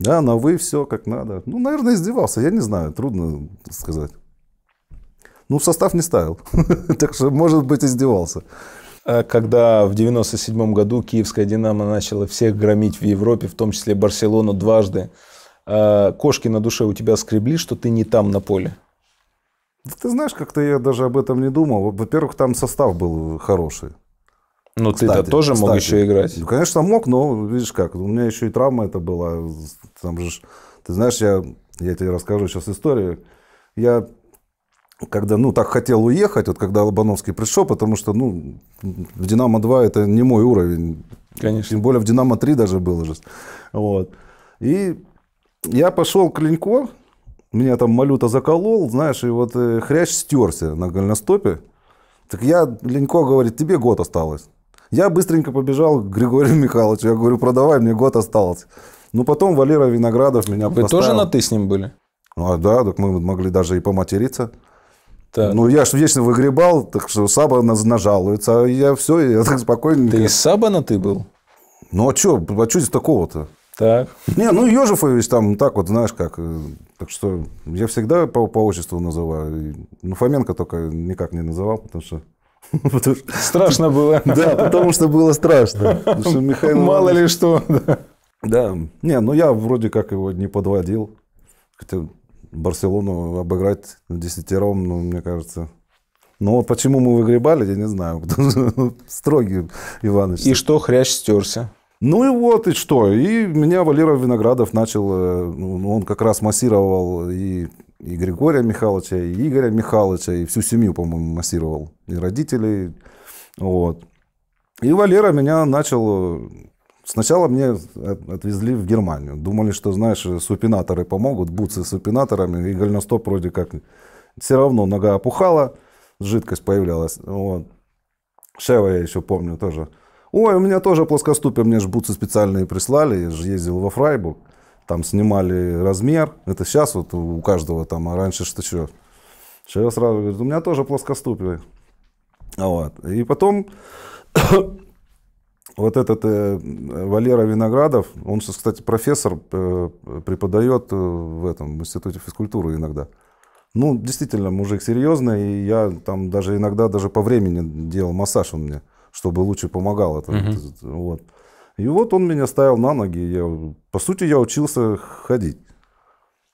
Да, на вы все как надо. Ну, наверное, издевался, я не знаю, трудно сказать. Ну, состав не ставил, так что, может быть, издевался. А когда в 97 году киевская «Динамо» начала всех громить в Европе, в том числе Барселону дважды, а кошки на душе у тебя скребли, что ты не там на поле? Ты знаешь, как-то я даже об этом не думал. Во-первых, там состав был хороший. Ну, ты-то тоже кстати, мог еще играть. Ну, конечно, мог, но видишь как, у меня еще и травма это была. Там же, ты знаешь, я, я тебе расскажу сейчас историю. Я когда, ну, так хотел уехать, вот когда Лобановский пришел, потому что, ну, в «Динамо-2» это не мой уровень. Конечно. Тем более в «Динамо-3» даже был уже. Вот. И я пошел к Ленько, меня там малюта заколол, знаешь, и вот э, хрящ стерся на голеностопе. Так я, Ленько говорит, тебе год осталось. Я быстренько побежал к Григорию Михайловичу. Я говорю, продавай, мне год осталось. Ну, потом Валера Виноградов меня Вы поставил. тоже на «ты» с ним были? Ну, а, да, так мы могли даже и поматериться. Так. Ну, я же вечно выгребал, так что Саба нажалуется. А я все, я так спокойно. Ты из Саба на «ты» был? Ну, а что, а что здесь такого-то? Так. Не, ну, Ежефович там так вот, знаешь как. Э, так что я всегда по, по отчеству называю. Ну, Фоменко только никак не называл, потому что Страшно было. Да, потому что было страшно. Мало ли что. Да, не, ну я вроде как его не подводил. Хотя Барселону обыграть десятером, ну, мне кажется, но ну, вот почему мы выгребали, я не знаю. Ну, строгий Иваныч. И что хрящ стерся? Ну и вот, и что. И меня Валера Виноградов начал, э, ну, он как раз массировал и и Григория Михайловича, и Игоря Михайловича, и всю семью, по-моему, массировал, и родителей, вот. И Валера меня начал... Сначала мне отвезли в Германию. Думали, что, знаешь, супинаторы помогут, бутсы с супинаторами, и гольностоп вроде как... Все равно нога опухала, жидкость появлялась. Вот. Шева я еще помню тоже. Ой, у меня тоже плоскоступие, мне же бутсы специальные прислали, я же ездил во Фрайбург там снимали размер. Это сейчас вот у каждого там, а раньше что что? Человек сразу говорит, у меня тоже плоскоступие. Вот. И потом вот этот э, Валера Виноградов, он сейчас, кстати, профессор, э, преподает э, в этом в институте физкультуры иногда. Ну, действительно, мужик серьезный, и я там даже иногда даже по времени делал массаж он мне, чтобы лучше помогал это. Mm-hmm. Вот. И вот он меня ставил на ноги. Я, по сути, я учился ходить.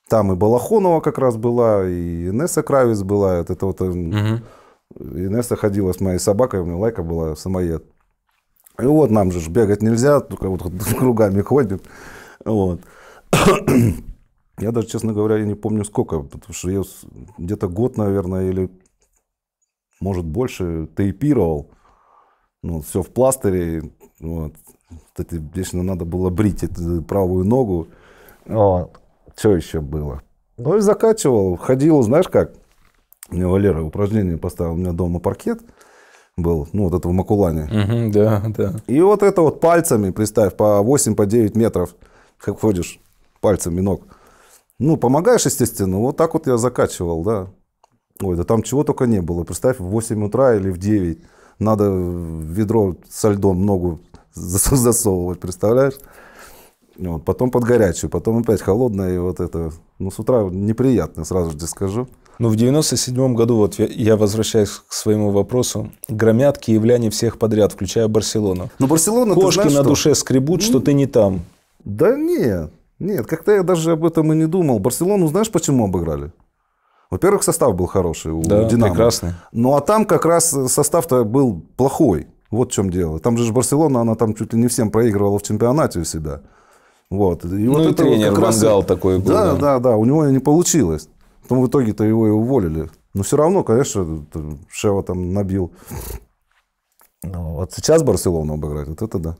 Там и Балахонова как раз была, и Инесса Кравец была. Это вот угу. Инесса ходила с моей собакой, у меня лайка была, самоед. И вот нам же бегать нельзя, только вот кругами ходим. Вот. Я даже, честно говоря, я не помню сколько, потому что я где-то год, наверное, или может больше тейпировал. Ну, все в пластыре. Вот. Кстати, бешено надо было брить эту правую ногу. Вот. А, что еще было? Ну и закачивал, ходил, знаешь как? Мне Валера упражнение поставил, у меня дома паркет был, ну вот это в Макулане. Угу, да, да. И вот это вот пальцами, представь, по 8-9 по метров как ходишь пальцами ног. Ну, помогаешь, естественно. Вот так вот я закачивал, да. Ой, да там чего только не было. Представь, в 8 утра или в 9 надо ведро со льдом ногу засовывать, представляешь? Вот, потом под горячую, потом опять холодное, и вот это, ну, с утра неприятно, сразу же скажу. Но ну, в 97 году, вот я возвращаюсь к своему вопросу, громят киевляне всех подряд, включая Барселону. Ну, Барселона, Кошки знаешь, на что? душе скребут, что ты не там. Да нет, нет, как-то я даже об этом и не думал. Барселону знаешь, почему обыграли? Во-первых, состав был хороший у да, Динамо. прекрасный. Ну, а там как раз состав-то был плохой. Вот в чем дело. Там же ж Барселона, она там чуть ли не всем проигрывала в чемпионате у себя. Вот. И ну вот и это тренер вот раз... такой был. Да, да, да, да, у него не получилось. Потом в итоге-то его и уволили. Но все равно, конечно, Шева там набил. Ну, вот сейчас Барселону обыграть, вот это да.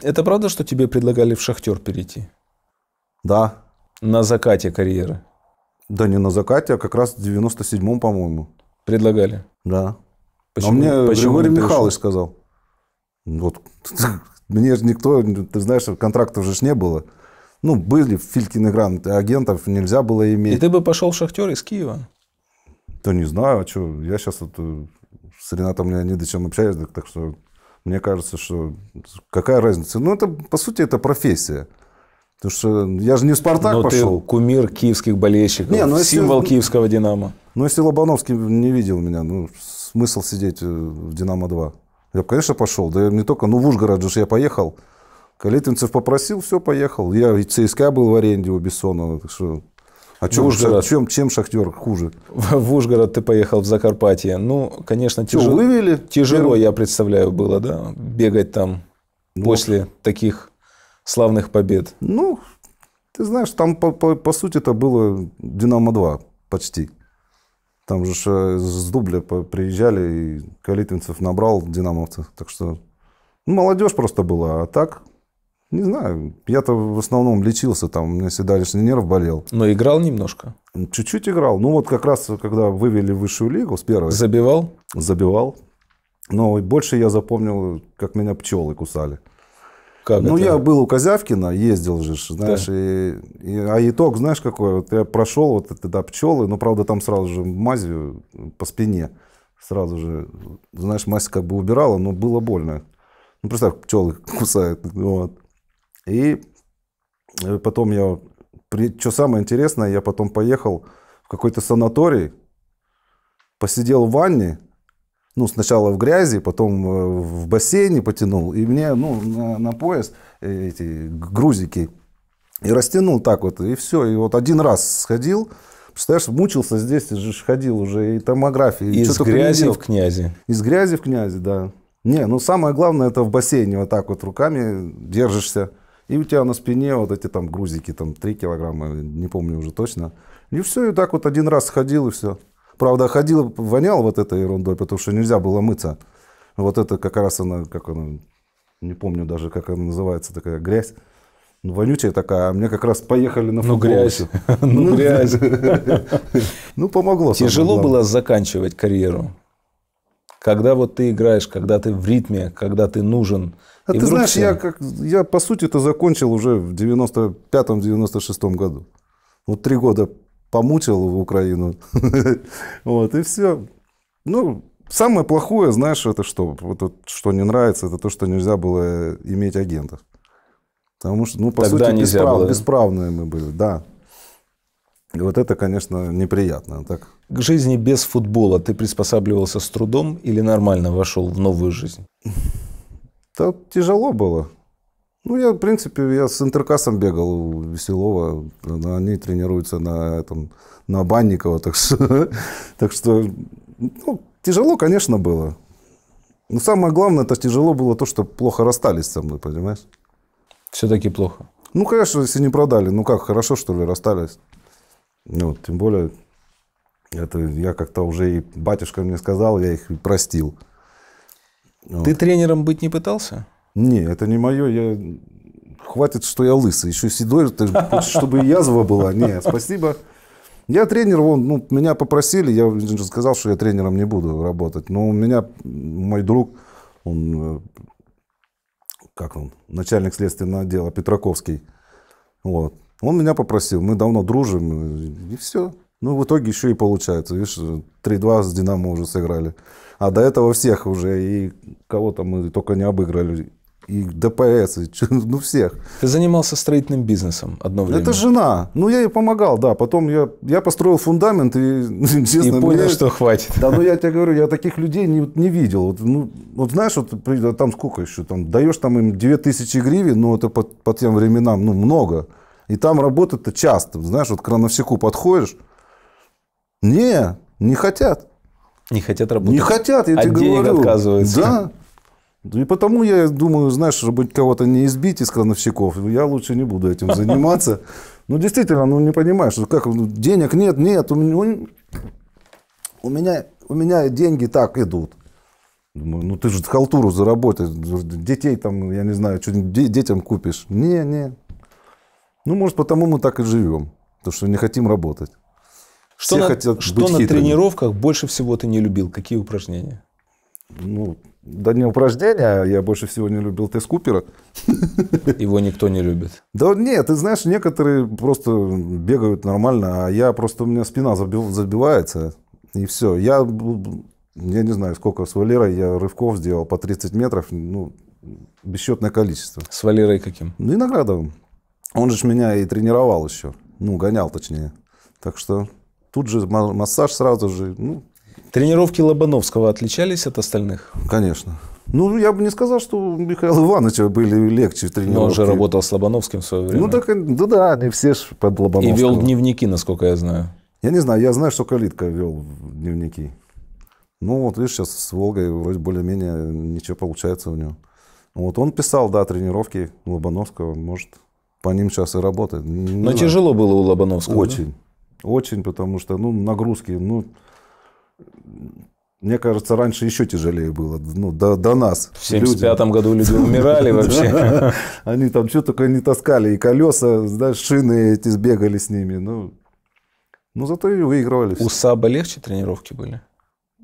Это правда, что тебе предлагали в Шахтер перейти? Да. На закате карьеры? Да не на закате, а как раз в 97-м, по-моему. Предлагали? Да. Почему, Но мне почему Григорий Михайлович сказал. Вот. Мне же никто, ты знаешь, контрактов же не было. Ну, были Филькины гранты, агентов нельзя было иметь. И ты бы пошел в «Шахтер» из Киева? Да не знаю, а что, я сейчас это, с Ренатом Леонидовичем общаюсь, так, так что мне кажется, что какая разница. Ну, это, по сути, это профессия. Потому что я же не в «Спартак» Но пошел. ты кумир киевских болельщиков, не, ну, если, символ киевского «Динамо». Ну, если Лобановский не видел меня, ну, смысл сидеть э, в «Динамо-2»? Я бы, конечно, пошел. Да не только, ну, в Ужгород же я поехал. Калитвинцев попросил, все, поехал. Я и ЦСКА был в аренде у Бессонова, так что... А чем, ну, Ужгород. чем, чем Шахтер хуже? В, в Ужгород ты поехал в Закарпатье. Ну, конечно, все, тяжело. Вывели. Тяжело, я представляю, было, да, бегать там ну, после таких славных побед. Ну, ты знаешь, там по, по, по сути это было Динамо 2 почти. Там же э, с дубля приезжали, и калитвинцев набрал динамовцев. Так что ну, молодежь просто была, а так не знаю, я-то в основном лечился, там у меня лишний нерв болел. Но играл немножко? Чуть-чуть играл. Ну вот как раз, когда вывели в высшую лигу с первой. Забивал? Забивал. Но больше я запомнил, как меня пчелы кусали. Как ну, это? я был у Козявкина, ездил же, знаешь, да. и, и, а итог, знаешь, какой? Вот я прошел вот это, да, пчелы, но, ну, правда, там сразу же мазью по спине, сразу же, знаешь, мазь как бы убирала, но было больно. Ну, представь, пчелы кусают, вот. И э, потом я, при, что самое интересное, я потом поехал в какой-то санаторий, посидел в ванне, ну, сначала в грязи, потом э, в бассейне потянул, и мне, ну, на, на пояс э, эти грузики, и растянул так вот, и все, и вот один раз сходил, Представляешь, мучился здесь, же ходил уже и томографии. И из грязи в князи. Из грязи в князи, да. Не, ну самое главное, это в бассейне вот так вот руками держишься. И у тебя на спине вот эти там грузики, там 3 килограмма, не помню уже точно. И все, и так вот один раз сходил, и все. Правда, ходил, вонял вот этой ерундой, потому что нельзя было мыться. Вот это как раз она, как она, не помню даже, как она называется, такая грязь. Ну, вонючая такая, а мне как раз поехали на ну, футбол. Ну, ну, грязь. Ну, грязь. Ну, помогло. Тяжело было заканчивать карьеру? Когда вот ты играешь, когда ты в ритме, когда ты нужен. А ты знаешь, я, как, я по сути это закончил уже в 95-96 году. Вот три года помутил в Украину. вот, и все. Ну, самое плохое, знаешь, это что? что не нравится, это то, что нельзя было э, иметь агентов. Потому что, ну, по Тогда сути, бесправ... было. бесправные мы были, да. И вот это, конечно, неприятно. Так. К жизни без футбола ты приспосабливался с трудом или нормально вошел в новую жизнь? Да тяжело было. Ну, я, в принципе, я с интеркассом бегал у Веселова. Они тренируются на, этом, на Банникова. Так что, так что ну, тяжело, конечно, было. Но самое главное, это тяжело было то, что плохо расстались со мной, понимаешь? Все-таки плохо. Ну, конечно, если не продали. Ну как, хорошо, что ли, расстались. Ну, тем более, это я как-то уже и батюшка мне сказал, я их простил. Ты вот. тренером быть не пытался? Не, это не мое, я... Хватит, что я лысый, еще седой, ты хочешь, чтобы и язва была? Не, спасибо. Я тренер, вон, ну, меня попросили, я же сказал, что я тренером не буду работать, но у меня мой друг, он, э, как он, начальник следственного отдела Петраковский, вот, он меня попросил, мы давно дружим, и все. Ну, в итоге еще и получается, видишь, 3-2 с «Динамо» уже сыграли. А до этого всех уже, и кого-то мы только не обыграли и ДПС, и, ну всех. Ты занимался строительным бизнесом одно время. Это жена. Ну, я ей помогал, да. Потом я, я построил фундамент и, честно, И понял, мне, что хватит. Да, ну я тебе говорю, я таких людей не, не видел. Вот, ну, вот знаешь, вот там сколько еще, там, даешь там им 2000 гривен, ну, это по, по тем временам, ну, много. И там работают-то часто. Знаешь, вот к крановщику подходишь, не, не хотят. Не хотят работать. Не хотят, я От а тебе денег говорю. отказываются. Да. И потому я думаю, знаешь, чтобы кого-то не избить из крановщиков, я лучше не буду этим заниматься. Ну, действительно, ну не понимаешь, ну, как ну, денег нет, нет, у меня, у меня, деньги так идут. Думаю, ну ты же халтуру заработаешь, детей там, я не знаю, что-нибудь детям купишь. Не, не. Ну, может, потому мы так и живем, то что не хотим работать. Что Все на, хотят что быть на тренировках больше всего ты не любил? Какие упражнения? Ну, до дня упражнения. Я больше всего не любил Тесс Купера. Его никто не любит. Да нет, ты знаешь, некоторые просто бегают нормально, а я просто, у меня спина забив, забивается, и все. Я, я не знаю, сколько с Валерой я рывков сделал по 30 метров, ну, бесчетное количество. С Валерой каким? Ну, и Виноградовым. Он же меня и тренировал еще. Ну, гонял, точнее. Так что тут же массаж сразу же, ну, Тренировки Лобановского отличались от остальных? Конечно. Ну, я бы не сказал, что у Михаила Ивановича были легче тренировки. Но он же работал с Лобановским в свое ну, время. Ну, так, да, да, они все же под Лобановским. И вел дневники, насколько я знаю. Я не знаю, я знаю, что Калитка вел дневники. Ну, вот видишь, сейчас с Волгой вроде более-менее ничего получается у него. Вот он писал, да, тренировки Лобановского, может, по ним сейчас и работает. Не Но знаю. тяжело было у Лобановского. Очень. Да? Очень, потому что, ну, нагрузки, ну, мне кажется, раньше еще тяжелее было, ну, до, до нас. В 75 году люди умирали вообще. Они там что только не таскали, и колеса, знаешь, шины эти сбегали с ними. Ну, ну зато и выигрывали. У Саба легче тренировки были?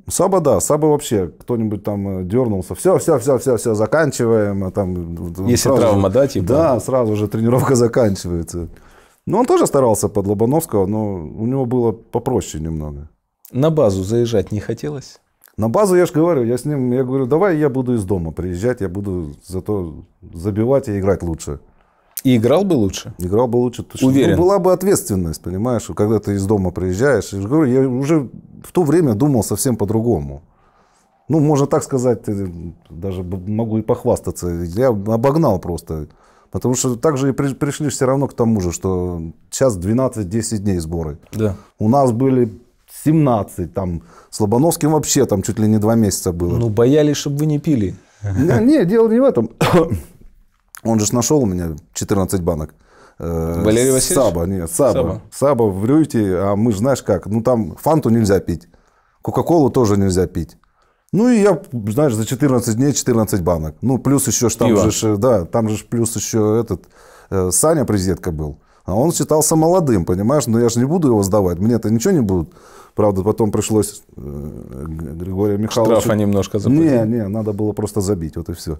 Саба, да, Саба вообще, кто-нибудь там э, дернулся, все, все, все, все, все, заканчиваем. а Там, Если травма, же, да, типа? Да, сразу же тренировка заканчивается. Ну он тоже старался под Лобановского, но у него было попроще немного. На базу заезжать не хотелось? На базу, я же говорю, я с ним, я говорю, давай я буду из дома приезжать, я буду зато забивать и играть лучше. И играл бы лучше? Играл бы лучше. Точно. Ну, Уверен. Ну, была бы ответственность, понимаешь, когда ты из дома приезжаешь. Я, говорю, я уже в то время думал совсем по-другому. Ну, можно так сказать, даже могу и похвастаться. Я обогнал просто. Потому что также и при, пришли все равно к тому же, что сейчас 12-10 дней сборы. Да. У нас были 17, там, с Лобановским вообще там чуть ли не два месяца было. Ну, боялись, чтобы вы не пили. Не, не дело не в этом. Он же нашел у меня 14 банок. Э, Валерий Васильевич? Саба, нет, Саба. Саба, Саба в Рюте, а мы же, знаешь как, ну там фанту нельзя пить, Кока-Колу тоже нельзя пить. Ну и я, знаешь, за 14 дней 14 банок. Ну, плюс еще, ж там же, э, да, там же плюс еще этот, э, Саня президентка был. А он считался молодым, понимаешь? Но ну, я же не буду его сдавать. Мне-то ничего не будут. Правда, потом пришлось э, Григория Михайловича... Штрафа немножко заплатить. Не, не, надо было просто забить, вот и все.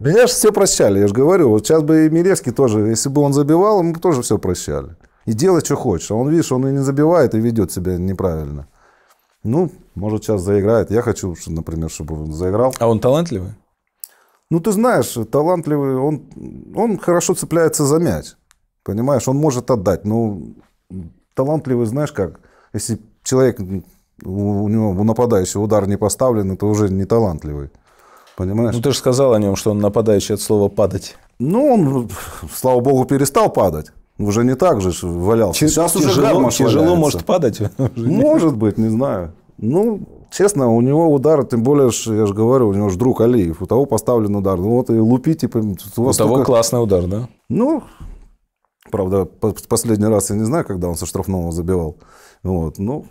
Меня же все прощали, я же говорю. Вот сейчас бы и Милевский тоже, если бы он забивал, ему тоже все прощали. И делай, что хочешь. А он, видишь, он и не забивает, и ведет себя неправильно. Ну, может, сейчас заиграет. Я хочу, например, чтобы он заиграл. А он талантливый? Ну, ты знаешь, талантливый, он, он хорошо цепляется за мяч. Понимаешь, он может отдать. Но ну, талантливый, знаешь как, если человек, у, у него у нападающего удар не поставлен, это уже не талантливый. Понимаешь? Ну, ты же сказал о нем, что он нападающий от слова «падать». Ну, он, слава богу, перестал падать. Уже не так же валялся. Сейчас тяжело, уже тяжело может падать. Может быть, не знаю. Ну, Честно, у него удар, тем более, я же говорю, у него же друг Алиев, у того поставлен удар. Ну вот и лупи, типа... У, у того только... классный удар, да? Ну, правда, последний раз я не знаю, когда он со штрафного забивал. Вот, ну,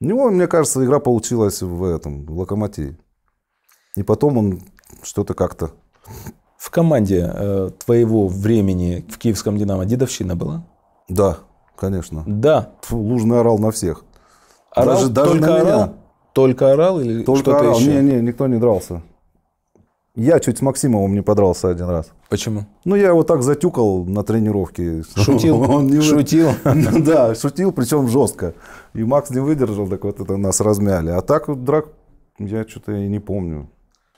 у него, мне кажется, игра получилась в этом, в локомотиве. И потом он что-то как-то... В команде э, твоего времени в киевском «Динамо» дедовщина была? Да, конечно. Да. Лужный орал на всех. Орал? Даже, даже только на меня. орал? Только орал или только что-то орал. еще? Не, не, никто не дрался. Я чуть с Максимовым не подрался один раз. Почему? Ну, я его так затюкал на тренировке. Шутил? Он не шутил? Ну да, шутил, причем жестко. И Макс не выдержал, так вот это нас размяли. А так вот драк я что-то и не помню.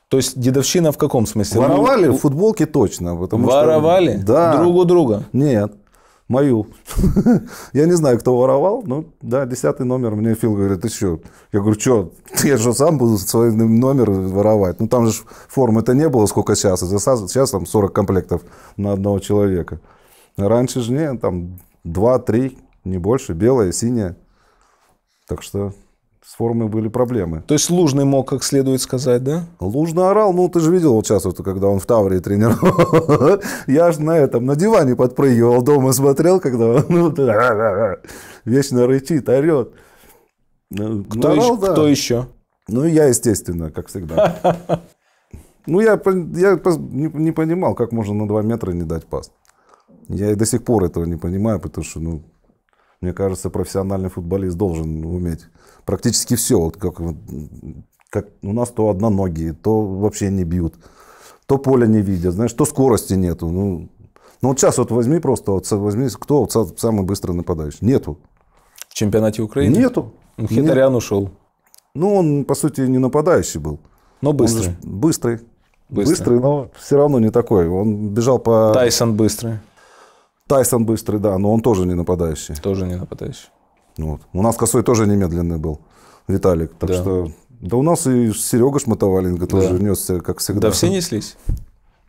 То есть дедовщина в каком смысле? Воровали ну, в футболке точно. Потому Воровали? Что... Да. Друг у друга? Нет мою. я не знаю, кто воровал, но да, десятый номер. Мне Фил говорит, ты что? Я говорю, что, я же сам буду свой номер воровать. Ну, там же формы это не было, сколько сейчас. Сейчас там 40 комплектов на одного человека. А раньше же не, там 2-3, не больше, белое, синее, Так что с формой были проблемы. То есть Лужный мог как следует сказать, да? Лужный орал, ну ты же видел вот сейчас, вот, когда он в Тавре тренировал. Я же на этом, на диване подпрыгивал, дома смотрел, когда он ну, вечно рычит, орет. Ну, кто, орал, еще, да. кто еще? Ну, я, естественно, как всегда. Ну, я, я не понимал, как можно на 2 метра не дать пас. Я и до сих пор этого не понимаю, потому что, ну, мне кажется, профессиональный футболист должен уметь практически все. Вот как, как у нас то одноногие, то вообще не бьют, то поле не видят, знаешь, то скорости нету. Ну, ну вот сейчас вот возьми просто, вот возьми, кто вот самый быстрый нападающий? Нету. В чемпионате Украины? Нету. Ну, Хитарян Нет. ушел. Ну, он, по сути, не нападающий был. Но быстрый. быстрый. Быстрый. Быстрый, но все равно не такой. Он бежал по... Тайсон быстрый. Тайсон быстрый, да, но он тоже не нападающий. Тоже не нападающий. Вот. У нас Косой тоже немедленный был, Виталик. Так да. что... Да у нас и Серега Шматоваленко да. тоже несся, как всегда. Да все неслись.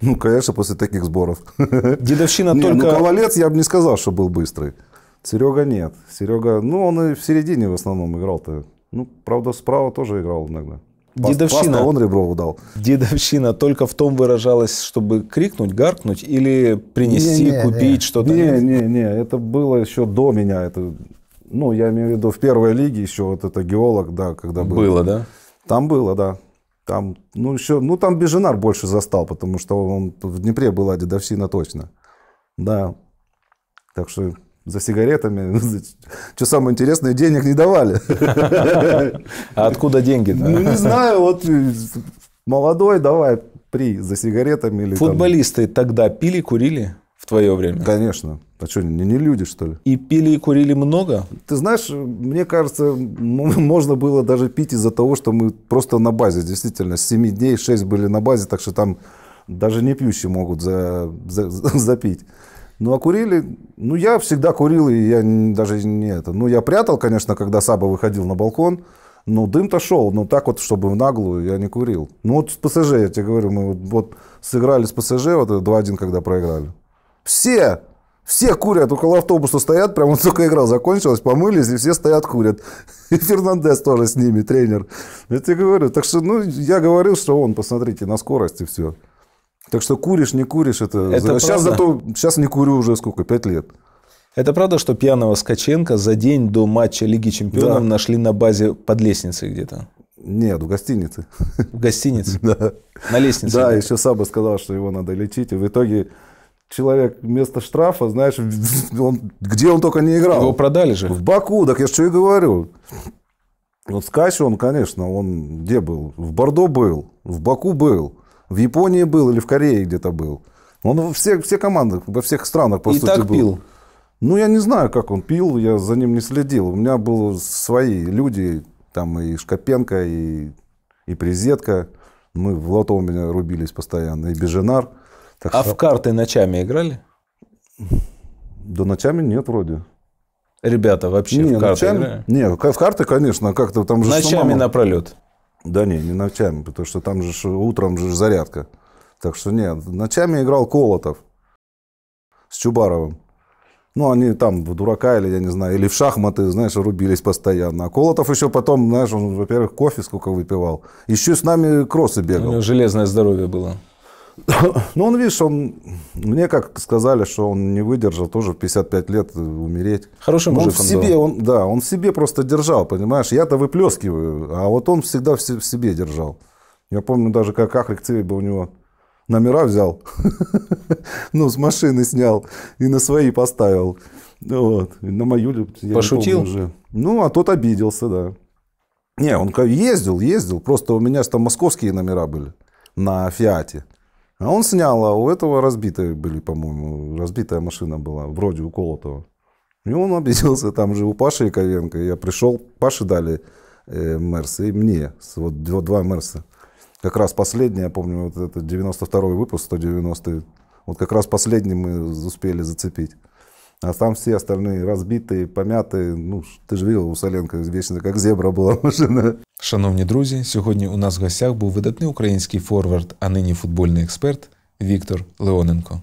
Ну, конечно, после таких сборов. Дедовщина только... Ну, Ковалец я бы не сказал, что был быстрый. Серега нет. Серега, ну, он и в середине в основном играл-то. Ну, правда, справа тоже играл иногда. Дедовщина. Пас, он ребро удал. Дедовщина только в том выражалась, чтобы крикнуть, гаркнуть или принести, не, не, купить что-то. Не, не, не, это было еще до меня. Это, ну, я имею в виду в первой лиге еще вот это геолог, да, когда было. Было, да? Там было, да. Там, ну, еще, ну, там Беженар больше застал, потому что он, в Днепре была дедовщина точно. Да. Так что за сигаретами. Что самое интересное, денег не давали. А откуда деньги? Ну, не знаю, вот э, молодой, давай при за сигаретами. Или Футболисты там... тогда пили, курили в твое время? Конечно. А что, не, не люди, что ли? И пили и курили много? Ты знаешь, мне кажется, можно было даже пить из-за того, что мы просто на базе, действительно, с 7 дней 6 были на базе, так что там даже не пьющие могут за, за, запить. Ну, а курили... Ну, я всегда курил, и я даже не это... Ну, я прятал, конечно, когда Саба выходил на балкон, Но дым-то шел, но так вот, чтобы в наглую я не курил. Ну, вот с ПСЖ, я тебе говорю, мы вот, вот сыграли с ПСЖ, вот 2-1, когда проиграли. Все! Все курят, около автобуса стоят, прям он только игра закончилась, помылись, и все стоят, курят. И Фернандес тоже с ними, тренер. Я тебе говорю, так что, ну, я говорил, что он, посмотрите, на скорости все. Так что куришь, не куришь, это... это сейчас зато, сейчас не курю уже сколько, пять лет. Это правда, что пьяного Скаченко за день до матча Лиги Чемпионов да. нашли на базе под лестницей где-то? Нет, в гостинице. В гостинице? Да. На лестнице? Да, еще Саба сказал, что его надо лечить, и в итоге человек вместо штрафа, знаешь, он, где он только не играл. Его продали же. В Баку, так я что и говорю. Вот Скач, он, конечно, он где был? В Бордо был, в Баку был. В Японии был или в Корее где-то был. Он во всех, все команды, во всех странах, по и сути, так был. пил? Ну, я не знаю, как он пил, я за ним не следил. У меня были свои люди, там и Шкопенко, и, и Призетка. Мы ну, в лото у меня рубились постоянно, и Беженар. Так а что... в карты ночами играли? Да ночами нет вроде. Ребята вообще не, в карты ночами... играли? Не, в карты, конечно, как-то там же... Ночами самому... напролет? Да не, не ночами, потому что там же утром же зарядка. Так что нет, ночами играл Колотов с Чубаровым. Ну, они там в дурака или, я не знаю, или в шахматы, знаешь, рубились постоянно. А Колотов еще потом, знаешь, он, во-первых, кофе сколько выпивал. Еще с нами кроссы бегал. У него железное здоровье было. Ну, он, видишь, он... Мне как сказали, что он не выдержал тоже в 55 лет умереть. Хороший мужик он в себе, он, да, он в себе просто держал, понимаешь? Я-то выплескиваю, а вот он всегда в, себе держал. Я помню даже, как Ахрик Цейба у него номера взял, ну, с машины снял и на свои поставил. Вот. И на мою я Пошутил? уже. Ну, а тот обиделся, да. Не, он ездил, ездил. Просто у меня там московские номера были на Фиате. А он снял, а у этого разбитые были, по-моему, разбитая машина была, вроде у колотого. И он обиделся, там же у Паши Яковенко. Я пришел, Паше дали э, Мерс, и мне, вот два, два Мерса. Как раз последний, я помню, вот это 92-й выпуск, 190-й. Вот как раз последний мы успели зацепить. А там все остальные разбитые, помятые. Ну, ти ж видел, у Соленко вечно як зебра була машина. Шановні друзі, сьогодні у нас в гостях був видатний український форвард, а нині футбольний експерт Віктор Леоненко.